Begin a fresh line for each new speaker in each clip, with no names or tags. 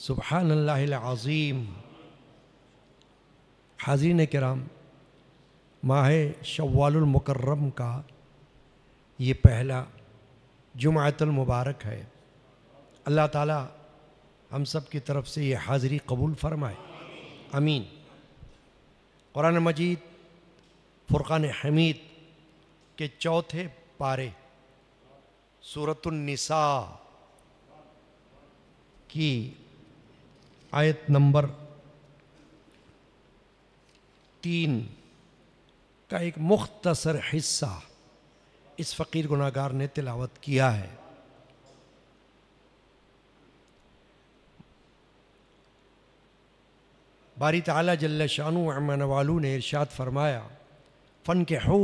सुबहान अल्लाज़ीम हाजरीन कराम माह शवालमकर्रम का ये पहला जुमातलमुबारक है अल्लाह ताला हम सब की तरफ से ये हाज़िरी कबूल फरमाए अमीन कुरान मजीद फ़ुरक़ान हमीद के चौथे पारे सूरतुलनिसा की आयत नंबर तीन का एक मुख्तसर हिस्सा इस फ़कीर गुनागार ने तिलावत किया है बारी तला जल्ल शानू अमन वालू ने इर्शाद फरमाया फ़न के हो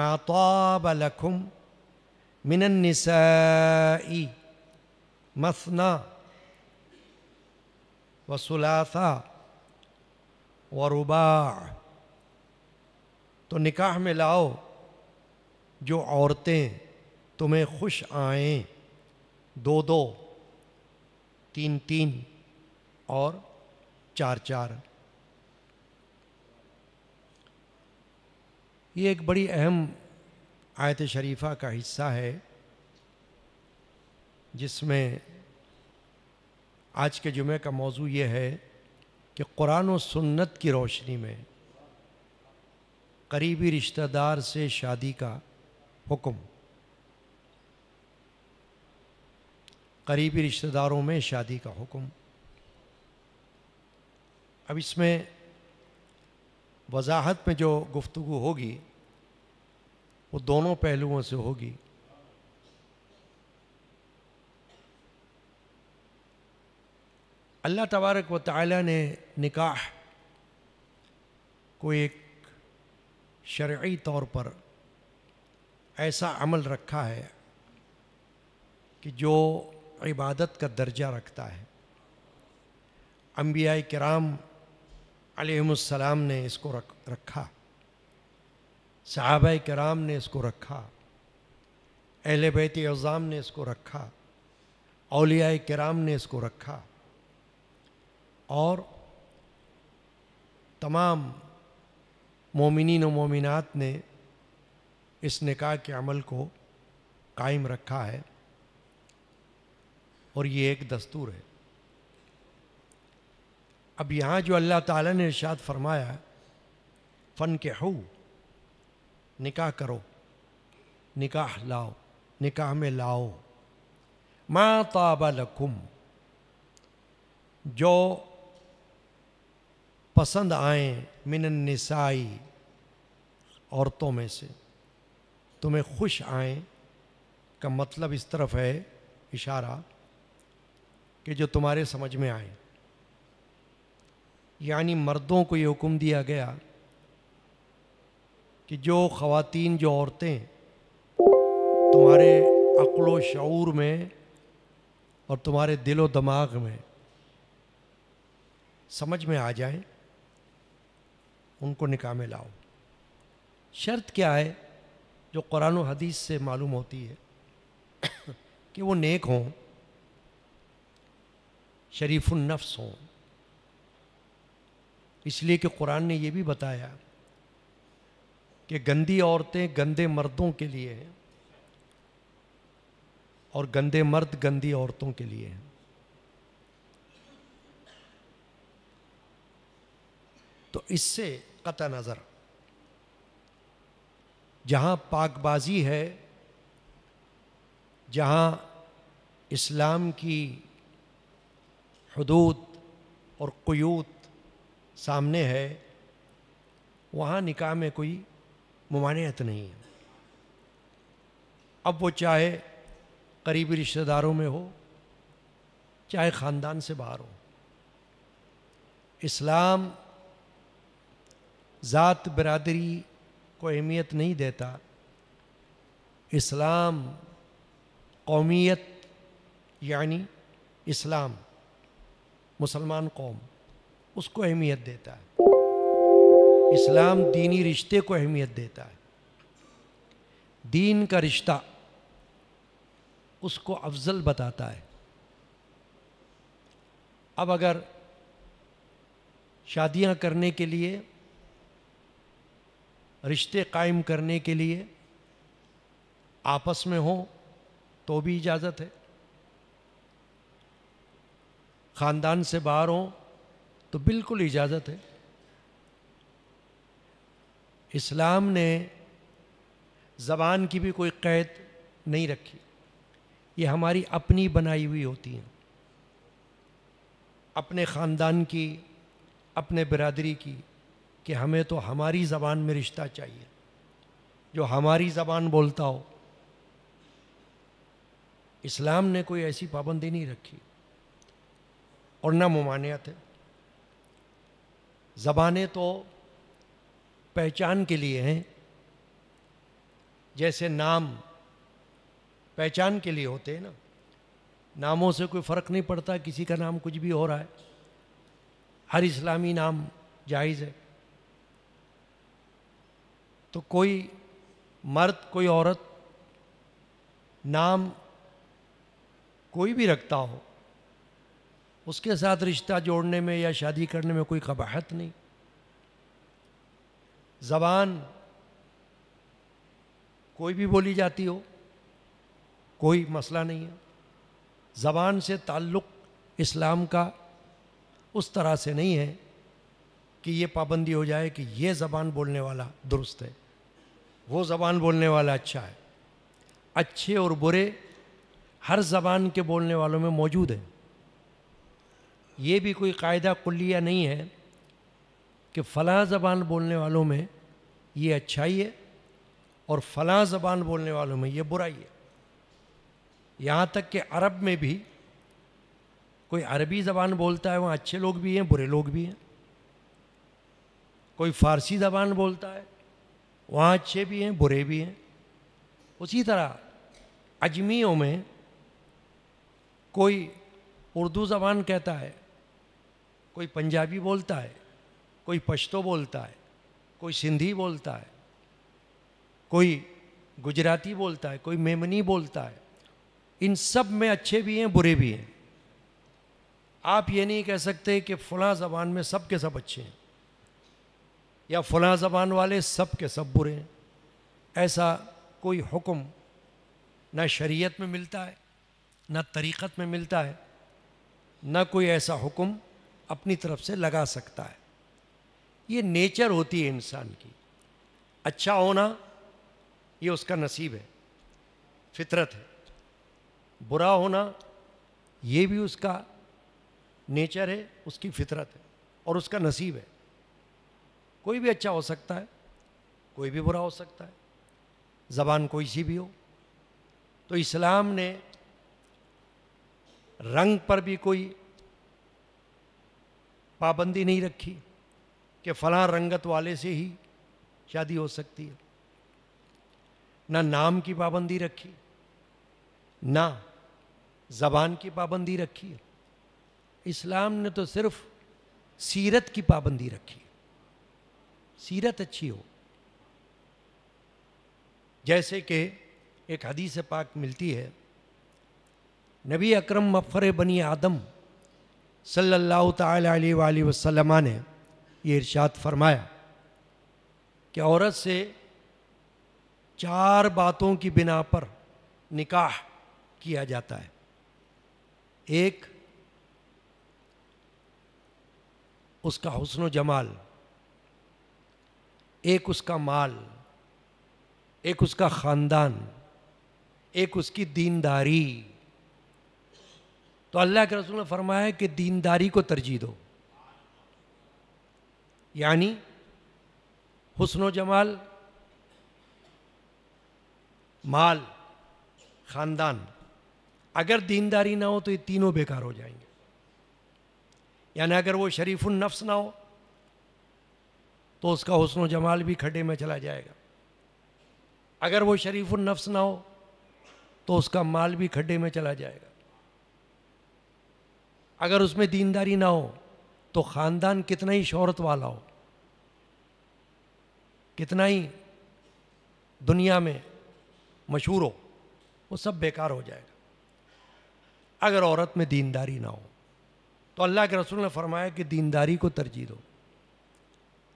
माताबलखुम मिनन्नसाई मसना वसुलासा वरुबा तो निकाह में लाओ जो औरतें तुम्हें खुश आए दो दो तीन तीन और चार चार ये एक बड़ी अहम आयत शरीफा का हिस्सा है जिसमें आज के जुमे का मौजू ये है कि कुरान और सुन्नत की रोशनी में करीबी रिश्तेदार से शादी का हुक्म करीबी रिश्तेदारों में शादी का हुक्म अब इसमें वजाहत में जो गुफ्तु होगी वो दोनों पहलुओं से होगी अल्लाह तबारक व ताली ने निकाह को एक शर्य तौर पर ऐसा अमल रखा है कि जो इबादत का दर्जा रखता है अम्बिया कराम आलम ने इसको रख रखा साहब कराम ने इसको रखा अहल बैत अज़ाम ने इसको रखा अलिया कराम ने इसको रखा और तमाम मोमिन मोमिनात ने इस निकाह के अमल को कायम रखा है और ये एक दस्तूर है अब यहाँ जो अल्लाह ताला ने इर्शाद फरमाया फ़न के हो निकाह करो निकाह लाओ निकाह में लाओ माताबा लकुम जो पसंद आए मिन औरतों में से तुम्हें खुश आए का मतलब इस तरफ है इशारा कि जो तुम्हारे समझ में आए यानी मर्दों को ये हुक्म दिया गया कि जो ख़वातीन जो औरतें तुम्हारे अक्लो शूर में और तुम्हारे दिलो दिमाग में समझ में आ जाएं उनको निकाह में लाओ शर्त क्या है जो कुरान हदीस से मालूम होती है कि वो नेक हों नफ्स हों इसलिए कि कुरान ने ये भी बताया कि गंदी औरतें गंदे मर्दों के लिए हैं और गंदे मर्द गंदी औरतों के लिए हैं तो इससे क़त नज़र जहाँ पाकबाजी है जहाँ इस्लाम की हदूद और क्यूत सामने है वहाँ निकाह में कोई ममानियत नहीं है अब वो चाहे करीबी रिश्तेदारों में हो चाहे ख़ानदान से बाहर हो इस्लाम ज़ात बरदरी को अहमियत नहीं देता इस्लाम कौमियत यानी इस्लाम मुसलमान कौम उसको अहमियत देता है इस्लाम दीनी रिश्ते को अहमियत देता है दीन का रिश्ता उसको अफजल बताता है अब अगर शादियां करने के लिए रिश्ते कायम करने के लिए आपस में हो तो भी इजाज़त है ख़ानदान से बाहर हों तो बिल्कुल इजाज़त है इस्लाम ने ज़बान की भी कोई कैद नहीं रखी ये हमारी अपनी बनाई हुई होती हैं अपने ख़ानदान की अपने बिरादरी की कि हमें तो हमारी ज़बान में रिश्ता चाहिए जो हमारी ज़बान बोलता हो इस्लाम ने कोई ऐसी पाबंदी नहीं रखी और ना ममानियत है ज़बानें तो पहचान के लिए हैं जैसे नाम पहचान के लिए होते हैं ना नामों से कोई फ़र्क नहीं पड़ता किसी का नाम कुछ भी हो रहा है हर इस्लामी नाम जायज़ है तो कोई मर्द कोई औरत नाम कोई भी रखता हो उसके साथ रिश्ता जोड़ने में या शादी करने में कोई कबाहत नहीं ज़बान कोई भी बोली जाती हो कोई मसला नहीं है ज़बान से ताल्लुक़ इस्लाम का उस तरह से नहीं है कि ये पाबंदी हो जाए कि ये ज़बान बोलने वाला दुरुस्त है वो ज़बान बोलने वाला अच्छा है अच्छे और बुरे हर ज़बान के बोलने वालों में मौजूद है ये भी कोई कायदा कुलिया नहीं है कि फ़लाँ ज़बान बोलने वालों में ये अच्छाई है और फ़लाँ ज़बान बोलने वालों में ये बुराई है यहाँ तक कि अरब में भी कोई अरबी ज़बान बोलता है वहाँ अच्छे लोग भी हैं बुरे लोग भी हैं कोई फ़ारसी ज़बान बोलता है वहाँ अच्छे भी हैं बुरे भी हैं उसी तरह अजमियों में कोई उर्दू ज़बान कहता है कोई पंजाबी बोलता है कोई पश्तो बोलता है कोई सिंधी बोलता है कोई गुजराती बोलता है कोई मेमनी बोलता है इन सब में अच्छे भी हैं बुरे भी हैं आप ये नहीं कह सकते कि फ़लाँ ज़बान में सब के सब अच्छे हैं या फला जबान वाले सब के सब बुरे हैं ऐसा कोई हुक्म ना शरीयत में मिलता है ना तरीक़त में मिलता है ना कोई ऐसा हुक्म अपनी तरफ से लगा सकता है ये नेचर होती है इंसान की अच्छा होना ये उसका नसीब है फितरत है बुरा होना ये भी उसका नेचर है उसकी फितरत है और उसका नसीब है कोई भी अच्छा हो सकता है कोई भी बुरा हो सकता है ज़बान कोई सी भी हो तो इस्लाम ने रंग पर भी कोई पाबंदी नहीं रखी कि फला रंगत वाले से ही शादी हो सकती है ना नाम की पाबंदी रखी ना ज़बान की पाबंदी रखी इस्लाम ने तो सिर्फ सीरत की पाबंदी रखी सीरत अच्छी हो जैसे कि एक हदीस पाक मिलती है नबी अकरम मफ़र बनी आदम सल्लल्लाहु सल्ला ताली ने ये इरशाद फरमाया कि औरत से चार बातों की बिना पर निकाह किया जाता है एक उसका हुसन जमाल एक उसका माल एक उसका ख़ानदान एक उसकी दीनदारी तो अल्लाह के रसूल ने फरमाया कि दीनदारी को तरजीह दो यानी हसन जमाल माल ख़ानदान अगर दीनदारी ना हो तो ये तीनों बेकार हो जाएंगे यानी अगर वो उन नफ्स ना हो तो उसका व जमाल भी खड्डे में चला जाएगा अगर वो शरीफ नफ्स ना हो तो उसका माल भी खड्डे में चला जाएगा अगर उसमें दीनदारी ना हो तो ख़ानदान कितना ही शहरत वाला हो कितना ही दुनिया में मशहूर हो वो सब बेकार हो जाएगा अगर औरत में दीनदारी ना हो तो अल्लाह के रसूल ने फरमाया कि दीनदारी को तरजीह दो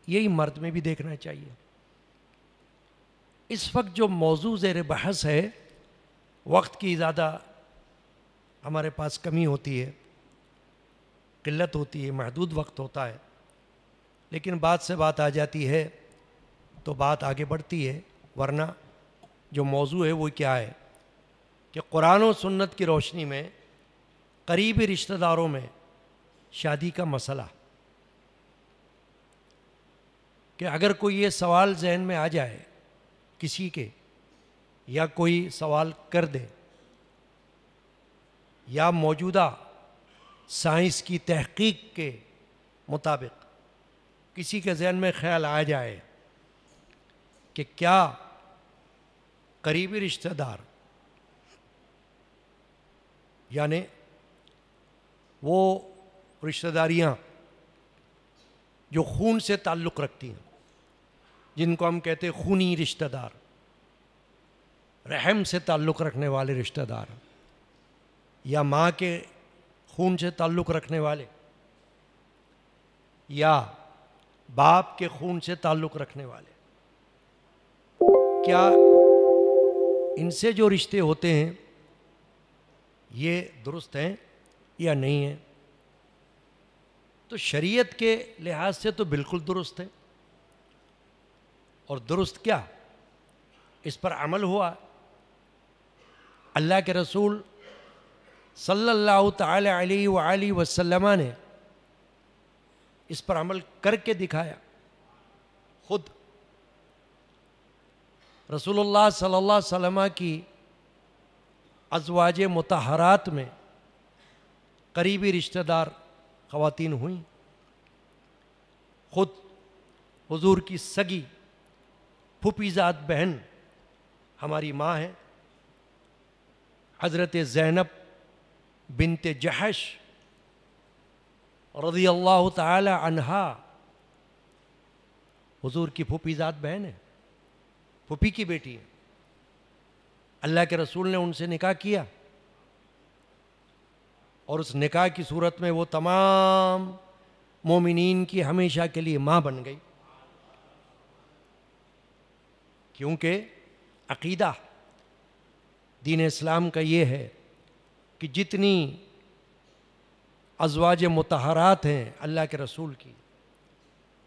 यही मर्द में भी देखना चाहिए इस वक्त जो मौजू ज़ेर बहस है वक्त की ज़्यादा हमारे पास कमी होती है किल्लत होती है महदूद वक्त होता है लेकिन बात से बात आ जाती है तो बात आगे बढ़ती है वरना जो मौजू है वो क्या है कि कुरान और सुन्नत की रोशनी में करीबी रिश्तेदारों में शादी का मसला कि अगर कोई ये सवाल जहन में आ जाए किसी के या कोई सवाल कर दे या मौजूदा साइंस की तहकीक के मुताबिक किसी के जहन में ख्याल आ जाए कि क्या करीबी रिश्तेदार यानि वो रिश्तेदारियाँ जो खून से ताल्लुक़ रखती हैं जिनको हम कहते खूनी रिश्तेदार रहम से ताल्लुक़ रखने वाले रिश्तेदार या माँ के खून से ताल्लुक़ रखने वाले या बाप के खून से ताल्लुक़ रखने वाले क्या इनसे जो रिश्ते होते हैं ये दुरुस्त हैं या नहीं हैं तो शरीयत के लिहाज से तो बिल्कुल दुरुस्त है और दुरुस्त क्या इस पर अमल हुआ अल्लाह के रसूल सल्लल्लाहु अलैहि वसल्लम ने इस पर अमल करके दिखाया खुद रसूलुल्लाह सल्लल्लाहु अलैहि वसल्लम की अजवाज मतहरात में करीबी रिश्तेदार ख़वातीन हुई खुद हुजूर की सगी फुपीज़ात बहन हमारी माँ हैं हज़रत ज़ैनब बिनते जहश रज़ी अल्लाह तहा हजूर की फुपीजात बहन है फुपी की बेटी है अल्लाह के रसूल ने उनसे निकाह किया और उस निकाह की सूरत में वो तमाम मोमिन की हमेशा के लिए माँ बन गई क्योंकि अकीदा दीन इस्लाम का ये है कि जितनी अजवाज मतहरात हैं अल्लाह के रसूल की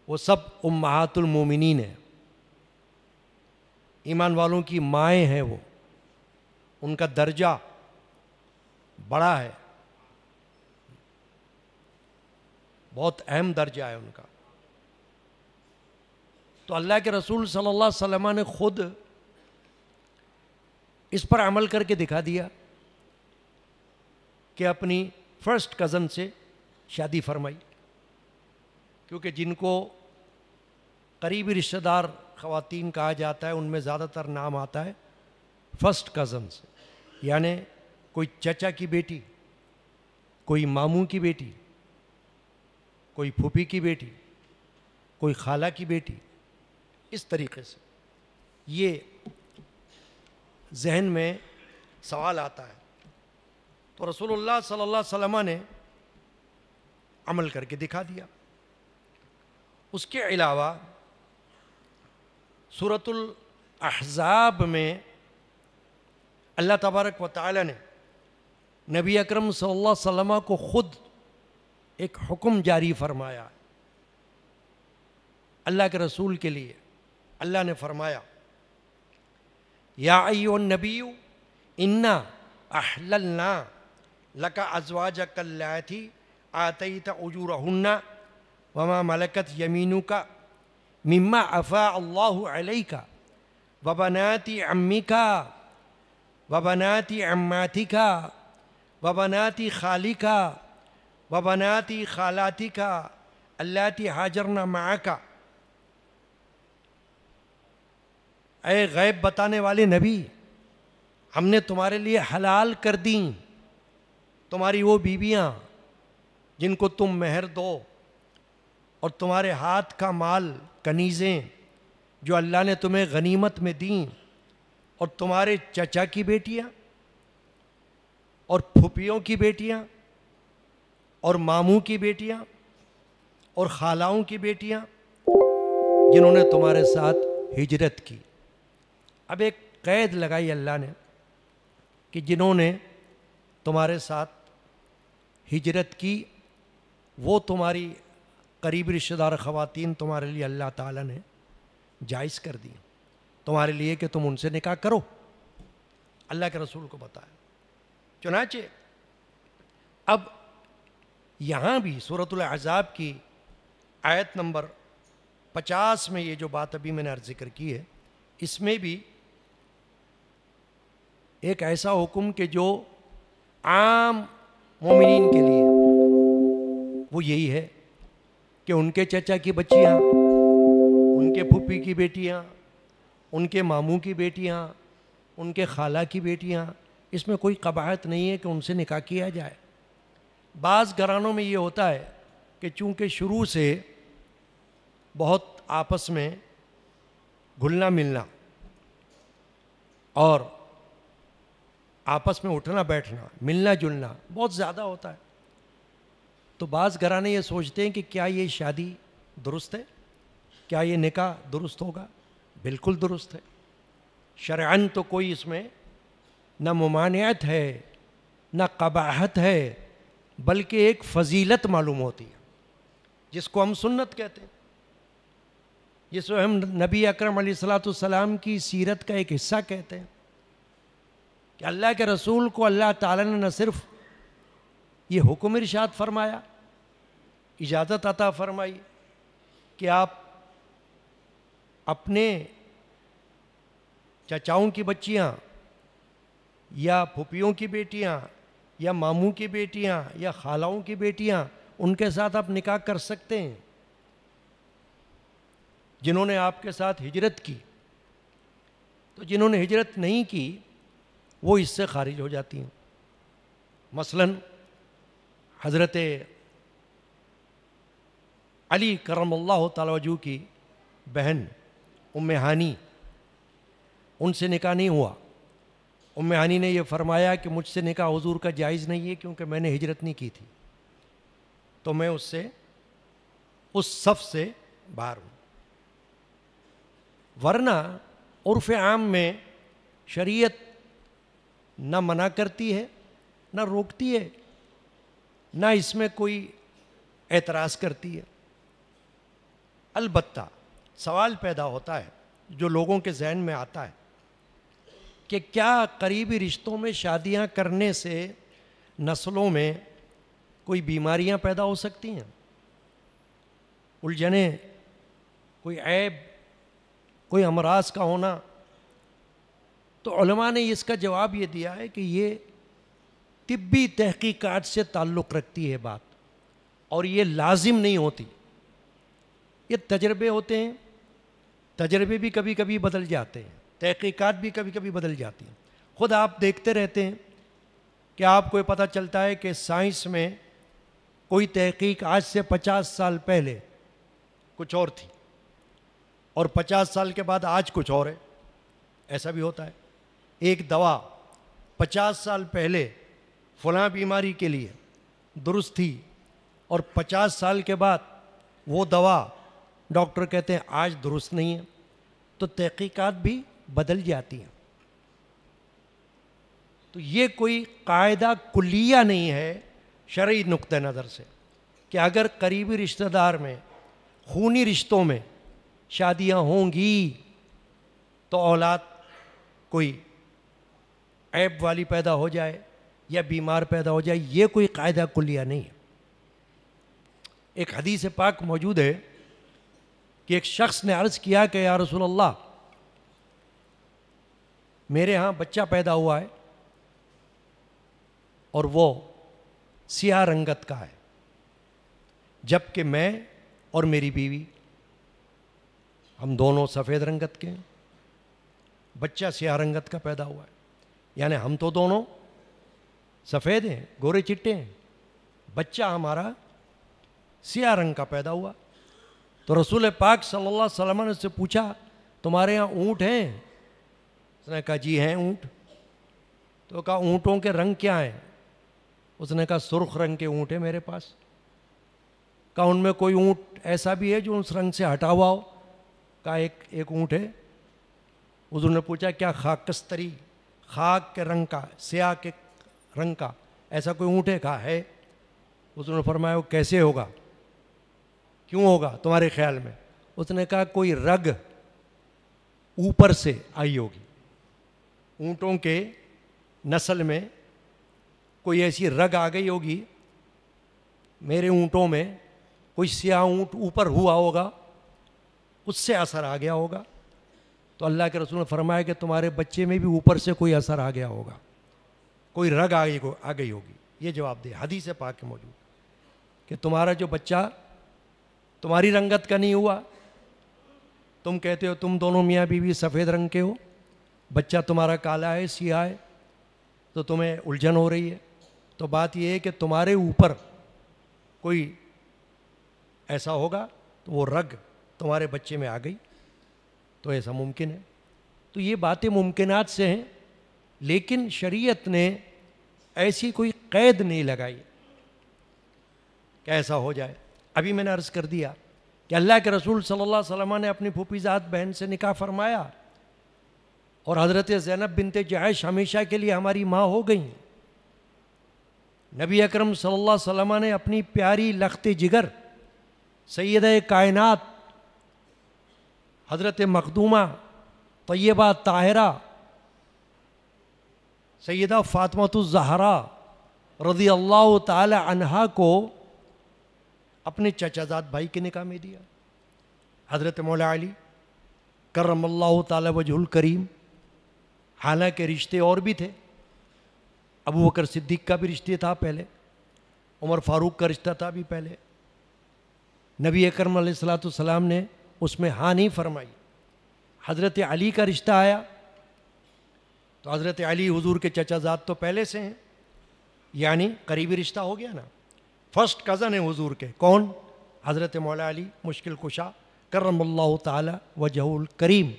वो सब उम्मातुलमोमिन हैं ईमान वालों की माएँ हैं वो उनका दर्जा बड़ा है बहुत अहम दर्जा है उनका तो अल्लाह के रसूल सल्लल्लाहु अलैहि वसल्लम ने खुद इस पर अमल करके दिखा दिया कि अपनी फर्स्ट कज़न से शादी फरमाई क्योंकि जिनको करीबी रिश्तेदार ख़वातीन कहा जाता है उनमें ज़्यादातर नाम आता है फर्स्ट कज़न से यानि कोई चचा की बेटी कोई मामू की बेटी कोई फूफी की बेटी कोई खाला की बेटी इस तरीके से ये जहन में सवाल आता है तो रसूलुल्लाह सल्लल्लाहु अलैहि वसल्लम ने अमल करके दिखा दिया उसके अलावा सूरतुल अहज़ाब में अल्लाह तबारक व ताली ने नबी अकरम सल्लल्लाहु अलैहि वसल्लम को ख़ुद एक हुक्म जारी फरमाया अल्लाह के रसूल के लिए अल्लाह ने फरमाया या अयो नबी इन्ना अहलना लका अजवाज कल्लाथी आतई तजू वमा मलकत यमीनू का मिम्मा अफ़ा अल्लाह का वबनाती अम्मी का वबनाती अम्माती का वबनाती खाली का वबनाती खालाती का अल्लाती हाजरना माँ का अरे गैब बताने वाले नबी हमने तुम्हारे लिए हलाल कर दी तुम्हारी वो बीबियाँ जिनको तुम मेहर दो और तुम्हारे हाथ का माल कनीज़ें जो अल्लाह ने तुम्हें गनीमत में दी और तुम्हारे चचा की बेटियाँ और फुपियों की बेटियाँ और मामू की बेटियाँ और खालाओं की बेटियाँ जिन्होंने तुम्हारे साथ हिजरत की अब एक कैद लगाई अल्लाह ने कि जिन्होंने तुम्हारे साथ हिजरत की वो तुम्हारी करीबी रिश्तेदार ख़वातीन तुम्हारे लिए अल्लाह ताला ने जायज़ कर दी तुम्हारे लिए कि तुम उनसे निकाह करो अल्लाह के रसूल को बताया चुनाचे अब यहाँ भी सूरत अजाब की आयत नंबर पचास में ये जो बात अभी मैंने अर्ज़ जिक्र की है इसमें भी एक ऐसा हुक्म कि जो आम मोमिन के लिए वो यही है कि उनके चचा की बच्चियाँ उनके पुप्पी की बेटियाँ उनके मामू की बेटियाँ उनके खाला की बेटियाँ इसमें कोई कबाहत नहीं है कि उनसे निकाह किया जाए बाज़ घरानों में ये होता है कि चूँकि शुरू से बहुत आपस में घुलना मिलना और आपस में उठना बैठना मिलना जुलना बहुत ज़्यादा होता है तो बाज़ घराने ये सोचते हैं कि क्या ये शादी दुरुस्त है क्या ये निकाह दुरुस्त होगा बिल्कुल दुरुस्त है शरअन तो कोई इसमें न ममानियत है न कबाहत है बल्कि एक फजीलत मालूम होती है जिसको हम सुन्नत कहते हैं जिसको हम नबी अक्रम सलाम की सीरत का एक हिस्सा कहते हैं कि अल्लाह के रसूल को अल्लाह ताला ने न सिर्फ ये हुक्म इरशाद फरमाया इजाज़त अता फरमाई कि आप अपने चचाओं की बच्चियाँ या फुपियों की बेटियाँ या मामू की बेटियाँ या खालाओं की बेटियाँ उनके साथ आप निकाह कर सकते हैं जिन्होंने आपके साथ हिजरत की तो जिन्होंने हिजरत नहीं की वो इससे खारिज हो जाती हैं मसलन हज़रत अली करम अल्लाह की बहन उम्मानी उनसे निकाह नहीं हुआ उम्मानी ने यह फरमाया कि मुझसे निकाह हजूर का जायज़ नहीं है क्योंकि मैंने हिजरत नहीं की थी तो मैं उससे उस सफ़ से बाहर हूँ वरना उर्फ़ आम में शरीयत ना मना करती है ना रोकती है ना इसमें कोई एतराज़ करती है अलबत्ता सवाल पैदा होता है जो लोगों के जहन में आता है कि क्या करीबी रिश्तों में शादियां करने से नस्लों में कोई बीमारियां पैदा हो सकती हैं उलझने कोई ऐब कोई अमराज का होना तो ने इसका जवाब ये दिया है कि ये तिब्बी तहकीकात से ताल्लुक़ रखती है बात और ये लाजिम नहीं होती ये तजर्बे होते हैं तजर्बे भी कभी कभी बदल जाते हैं तहकीकात भी कभी कभी बदल जाती हैं ख़ुद आप देखते रहते हैं कि आपको ये पता चलता है कि साइंस में कोई तहकीक आज से 50 साल पहले कुछ और थी और 50 साल के बाद आज कुछ और है ऐसा भी होता है एक दवा पचास साल पहले फला बीमारी के लिए दुरुस्त थी और पचास साल के बाद वो दवा डॉक्टर कहते हैं आज दुरुस्त नहीं है तो तहकीकात भी बदल जाती हैं तो ये कोई कायदा कुलिया नहीं है शर्य नुक़ नज़र से कि अगर करीबी रिश्तेदार में खूनी रिश्तों में शादियां होंगी तो औलाद कोई ऐब वाली पैदा हो जाए या बीमार पैदा हो जाए ये कोई कायदा कुलिया नहीं है एक हदीस पाक मौजूद है कि एक शख्स ने अर्ज़ किया कि या रसूल अल्लाह मेरे यहाँ बच्चा पैदा हुआ है और वो सिया रंगत का है जबकि मैं और मेरी बीवी हम दोनों सफ़ेद रंगत के हैं बच्चा सिया रंगत का पैदा हुआ है यानी हम तो दोनों सफ़ेद हैं गोरे चिट्टे हैं बच्चा हमारा सिया रंग का पैदा हुआ तो रसूल पाक सल्लल्लाहु अलैहि वसल्लम ने उससे पूछा तुम्हारे यहाँ ऊँट हैं उसने कहा जी हैं ऊँट तो कहा ऊँटों के रंग क्या हैं उसने कहा सुर्ख रंग के ऊँट है मेरे पास कहा उनमें कोई ऊँट ऐसा भी है जो उस रंग से हटा हुआ हो कहा एक एक ऊँट है उसने पूछा क्या खाकस्तरी खाक के रंग का स्याह के रंग का ऐसा कोई ऊँटे का है उसने फरमाया वो कैसे होगा क्यों होगा तुम्हारे ख्याल में उसने कहा कोई रग ऊपर से आई होगी ऊँटों के नस्ल में कोई ऐसी रग आ गई होगी मेरे ऊँटों में कोई स्या ऊँट ऊपर हुआ होगा उससे असर आ गया होगा तो अल्लाह के रसूल ने फरमाया कि तुम्हारे बच्चे में भी ऊपर से कोई असर आ गया होगा कोई रग आ गई आ गई होगी ये जवाब दे हदी से पाक के मौजूद कि तुम्हारा जो बच्चा तुम्हारी रंगत का नहीं हुआ तुम कहते हो तुम दोनों मियाँ बीवी सफ़ेद रंग के हो बच्चा तुम्हारा काला है सियाह है तो तुम्हें उलझन हो रही है तो बात यह है कि तुम्हारे ऊपर कोई ऐसा होगा तो वो रग तुम्हारे बच्चे में आ गई तो ऐसा मुमकिन है तो ये बातें मुमकिनात से हैं लेकिन शरीयत ने ऐसी कोई कैद नहीं लगाई कैसा हो जाए अभी मैंने अर्ज़ कर दिया कि अल्लाह के रसूल सल्लल्लाहु अलैहि वसल्लम ने अपनी फूफीज़ात बहन से निकाह फरमाया और हज़रत ज़ैनब बिनते जायश हमेशा के लिए हमारी माँ हो गई नबी अकरम सल्लल्लाहु अलैहि वसल्लम ने अपनी प्यारी लखते जिगर सैद कायनात हज़रत मखदूमा तयबा ताहरा सैदा फ़ातमतुलजहरा रज़ी अल्लाह तहा को अपने चचाजाद भाई के निकाह में दिया हज़रत मौला अली करम अल्लाह तजुल करीम हालांकि रिश्ते और भी थे अबू बकर सिद्दीक का भी रिश्ते था पहले उमर फारूक का रिश्ता था भी पहले नबी करम सलाम ने उसमें हाँ नहीं फरमाई हज़रत अली का रिश्ता आया तो हज़रत अली हुजूर के चचाजात तो पहले से हैं यानी करीबी रिश्ता हो गया ना फर्स्ट कज़न है हुजूर के कौन हज़रत मौला अली मुश्किल कुशा करमल्ला वजहुल करीम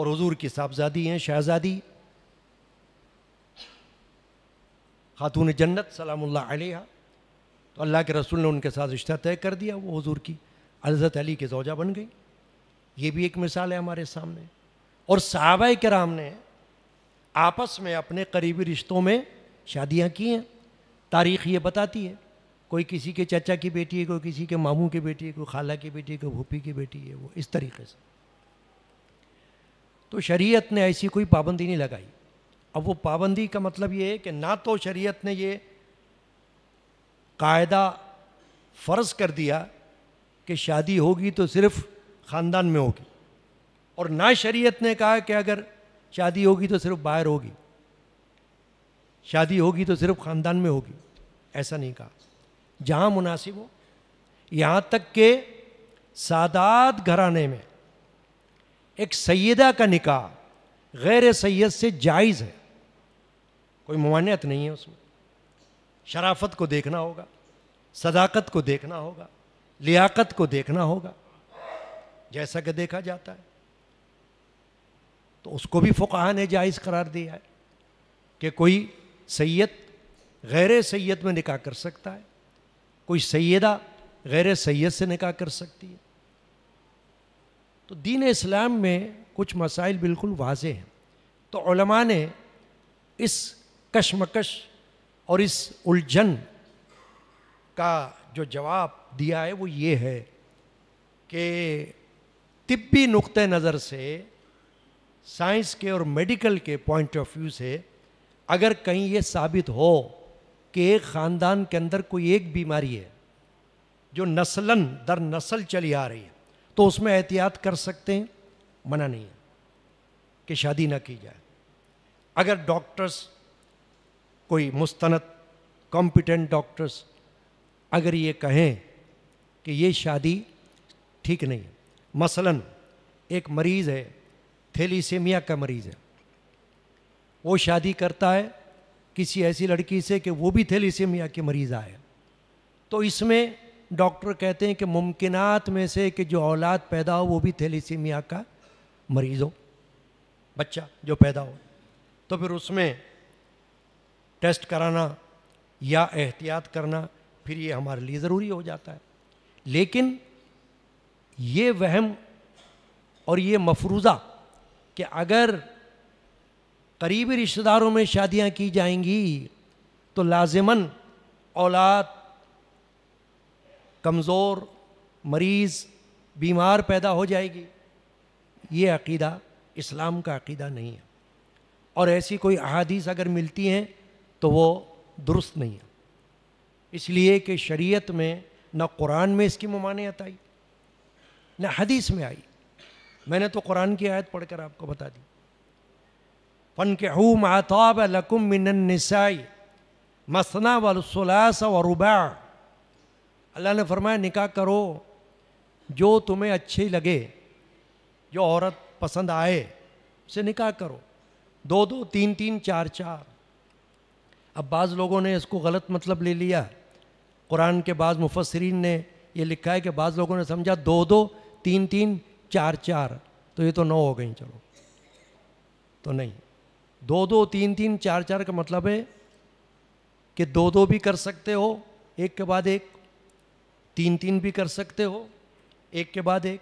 और हुजूर की साहबजादी हैं शहजादी खातून जन्नत सलाम आलिया तो अल्लाह के रसूल ने उनके साथ रिश्ता तय कर दिया वो हजूर की हजरत अली के जोजा बन गई ये भी एक मिसाल है हमारे सामने और साहबा कराम ने आपस में अपने करीबी रिश्तों में शादियाँ की हैं तारीख ये बताती है कोई किसी के चचा की बेटी है कोई किसी के मामू की बेटी है कोई खाला की बेटी है कोई भूपी की बेटी है वो इस तरीके से तो शरीयत ने ऐसी कोई पाबंदी नहीं लगाई अब वो पाबंदी का मतलब ये है कि ना तो शरीयत ने ये कायदा फ़र्ज़ कर दिया कि शादी होगी तो सिर्फ ख़ानदान में होगी और ना शरीयत ने कहा कि अगर शादी होगी तो सिर्फ बाहर होगी शादी होगी तो सिर्फ ख़ानदान में होगी ऐसा नहीं कहा जहाँ मुनासिब हो यहाँ तक के सादात घराने में एक सैदा का निकाह गैर सैद से जायज़ है कोई ममानियत नहीं है उसमें शराफत को देखना होगा सदाकत को देखना होगा लियाकत को देखना होगा जैसा कि देखा जाता है तो उसको भी फ़ुकाहा ने जायज़ करार दिया है कि कोई सैयद गैर सैयद में निकाह कर सकता है कोई सैदा गैर सैयद से निकाह कर सकती है तो दीन इस्लाम में कुछ मसाइल बिल्कुल वाज हैं तो ने इस कशमकश और इस उलझन का जो जवाब दिया है वो ये है कि तिब्बी नुक़ नज़र से साइंस के और मेडिकल के पॉइंट ऑफ व्यू से अगर कहीं ये साबित हो कि एक ख़ानदान के अंदर कोई एक बीमारी है जो नस्लन दर नस्ल चली आ रही है तो उसमें एहतियात कर सकते हैं मना नहीं है कि शादी ना की जाए अगर डॉक्टर्स कोई मुस्तनद कॉम्पिटेंट डॉक्टर्स अगर ये कहें कि ये शादी ठीक नहीं है मसलन एक मरीज़ है थैलीसेमिया का मरीज़ है वो शादी करता है किसी ऐसी लड़की से कि वो भी थैलीसेमिया की मरीज़ आए तो इसमें डॉक्टर कहते हैं कि मुमकिनात में से कि जो औलाद पैदा हो वो भी थैलीसीमिया का मरीज़ हो बच्चा जो पैदा हो तो फिर उसमें टेस्ट कराना या एहतियात करना फिर ये हमारे लिए ज़रूरी हो जाता है लेकिन ये वहम और ये मफरूज़ा कि अगर करीबी रिश्तेदारों में शादियां की जाएंगी तो लाजमन औलाद कमज़ोर मरीज़ बीमार पैदा हो जाएगी ये अकीदा इस्लाम का अकीदा नहीं है और ऐसी कोई अहादीस अगर मिलती हैं तो वो दुरुस्त नहीं है इसलिए कि शरीयत में ना कुरान में इसकी ममानियत आई ना हदीस में आई मैंने तो कुरान की आयत पढ़कर आपको बता दी फन के हु महताब लकुम मिनसाई मसना वसलास वरुबा अल्लाह ने फरमाया निकाह करो जो तुम्हें अच्छी लगे जो औरत पसंद आए उसे निकाह करो दो दो तीन तीन चार चार अब बाज़ लोगों ने इसको गलत मतलब ले लिया कुरान के बाद मुफसरीन ने ये लिखा है कि बाद लोगों ने समझा दो दो तीन तीन चार चार तो ये तो नौ हो गई चलो तो नहीं दो दो तीन तीन चार चार का मतलब है कि दो दो भी कर सकते हो एक के बाद एक तीन तीन भी कर सकते हो एक के बाद एक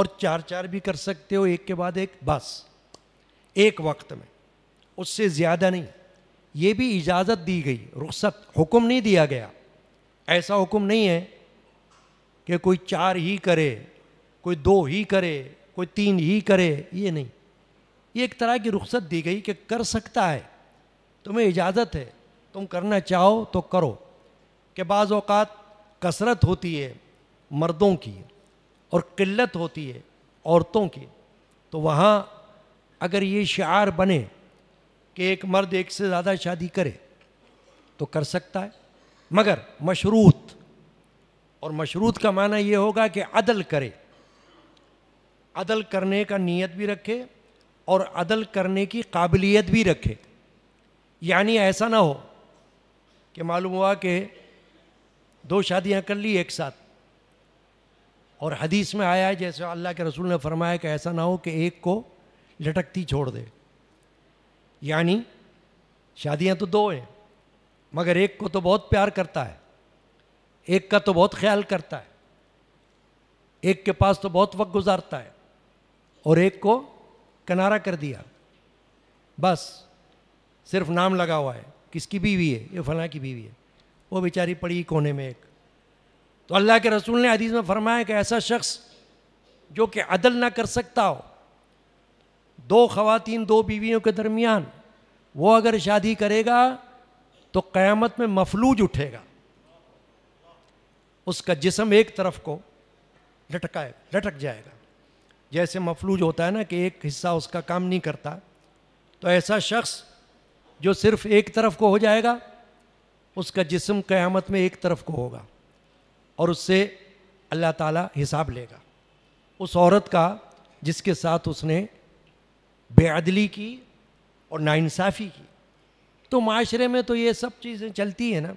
और चार चार भी कर सकते हो एक के बाद एक बस एक वक्त में उससे ज़्यादा नहीं ये भी इजाज़त दी गई रुख्सत हुक्म नहीं दिया गया ऐसा हुक्म नहीं है कि कोई चार ही करे कोई दो ही करे कोई तीन ही करे ये नहीं ये एक तरह की रुख्सत दी गई कि कर सकता है तुम्हें इजाज़त है तुम करना चाहो तो करो कि बाज़ अवत कसरत होती है मर्दों की और किल्लत होती है औरतों की तो वहाँ अगर ये शार बने कि एक मर्द एक से ज़्यादा शादी करे तो कर सकता है मगर मशरूत और मशरूत का माना यह होगा कि अदल करे अदल करने का नियत भी रखे और अदल करने की काबिलियत भी रखे यानी ऐसा ना हो कि मालूम हुआ कि दो शादियां कर ली एक साथ और हदीस में आया है जैसे अल्लाह के रसूल ने फरमाया कि ऐसा ना हो कि एक को लटकती छोड़ दे यानी शादियां तो दो हैं मगर एक को तो बहुत प्यार करता है एक का तो बहुत ख्याल करता है एक के पास तो बहुत वक्त गुजारता है और एक को किनारा कर दिया बस सिर्फ नाम लगा हुआ है किसकी बीवी है ये फला की बीवी है वो बेचारी पड़ी कोने में एक तो अल्लाह के रसूल ने अदीज़ में फरमाया कि ऐसा शख्स जो कि अदल ना कर सकता हो दो खवातीन दो बीवियों के दरमियान वो अगर शादी करेगा तो क़यामत में मफलूज उठेगा उसका जिसम एक तरफ को लटकाए लटक जाएगा जैसे मफलूज होता है ना कि एक हिस्सा उसका काम नहीं करता तो ऐसा शख्स जो सिर्फ एक तरफ को हो जाएगा उसका जिसम क़यामत में एक तरफ को होगा और उससे अल्लाह ताला हिसाब लेगा उस औरत का जिसके साथ उसने बेअदली की और नाइंसाफ़ी की तो माशरे में तो ये सब चीज़ें चलती है ना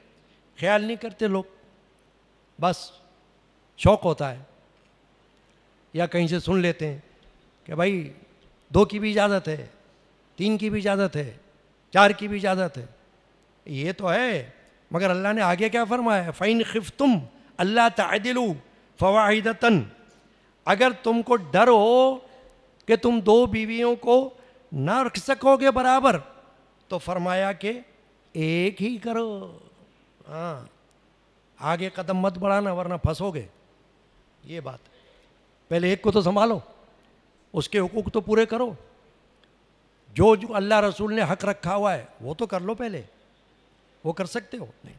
ख्याल नहीं करते लोग बस शौक होता है या कहीं से सुन लेते हैं कि भाई दो की भी इजाज़त है तीन की भी इजाज़त है चार की भी इजाज़त है ये तो है मगर अल्लाह ने आगे क्या फरमाया फ़ैन खिफ तुम अल्लाह तदिलू फवाहिदतन अगर तुमको डर हो कि तुम दो बीवियों को ना रख सकोगे बराबर तो फरमाया कि एक ही करो हाँ आगे कदम मत बढ़ाना वरना फंसोगे ये बात पहले एक को तो संभालो उसके हुकूक तो पूरे करो जो जो अल्लाह रसूल ने हक रखा हुआ है वो तो कर लो पहले वो कर सकते हो नहीं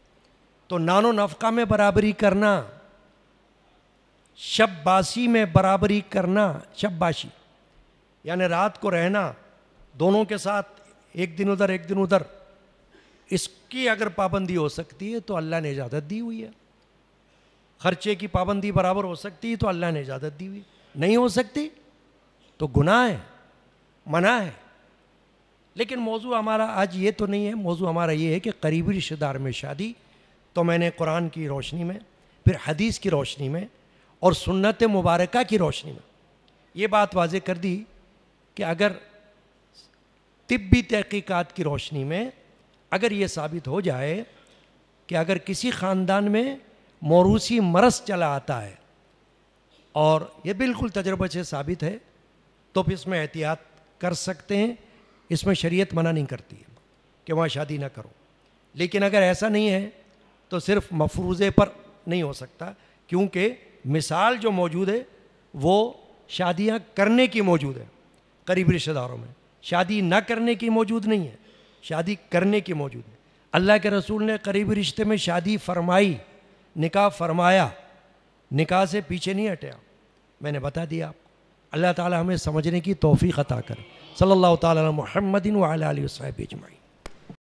तो नानो नफका में बराबरी करना शब्बासी में बराबरी करना शब्बाशी यानी रात को रहना दोनों के साथ एक दिन उधर एक दिन उधर इसकी अगर पाबंदी हो सकती है तो अल्लाह ने इजाज़त दी हुई है खर्चे की पाबंदी बराबर हो सकती है तो अल्लाह ने इजाज़त दी हुई नहीं हो सकती तो गुनाह है मना है लेकिन मौजू हमारा आज ये तो नहीं है मौजू हमारा ये है कि करीबी रिश्तेदार में शादी तो मैंने कुरान की रोशनी में फिर हदीस की रोशनी में और सुन्नत मुबारक की रोशनी में ये बात वाजे कर दी कि अगर तिब्बी तहकीकत की रोशनी में अगर ये साबित हो जाए कि अगर किसी ख़ानदान में मौरूसी मरस चला आता है और ये बिल्कुल तजर्बे से साबित है तो फिर इसमें एहतियात कर सकते हैं इसमें शरीयत मना नहीं करती है कि वहाँ शादी ना करो लेकिन अगर ऐसा नहीं है तो सिर्फ मफरूज़े पर नहीं हो सकता क्योंकि मिसाल जो मौजूद है वो शादियाँ करने की मौजूद है करीबी रिश्तेदारों में शादी ना करने की मौजूद नहीं है शादी करने की मौजूद है अल्लाह के रसूल ने करीबी रिश्ते में शादी फरमाई निकाह फरमाया निकाह से पीछे नहीं हटे मैंने बता दिया आपको अल्लाह ताला हमें समझने की तोफ़ी अता कर सल्लल्लाहु ताला महमदिन वाल वसाब अजमाई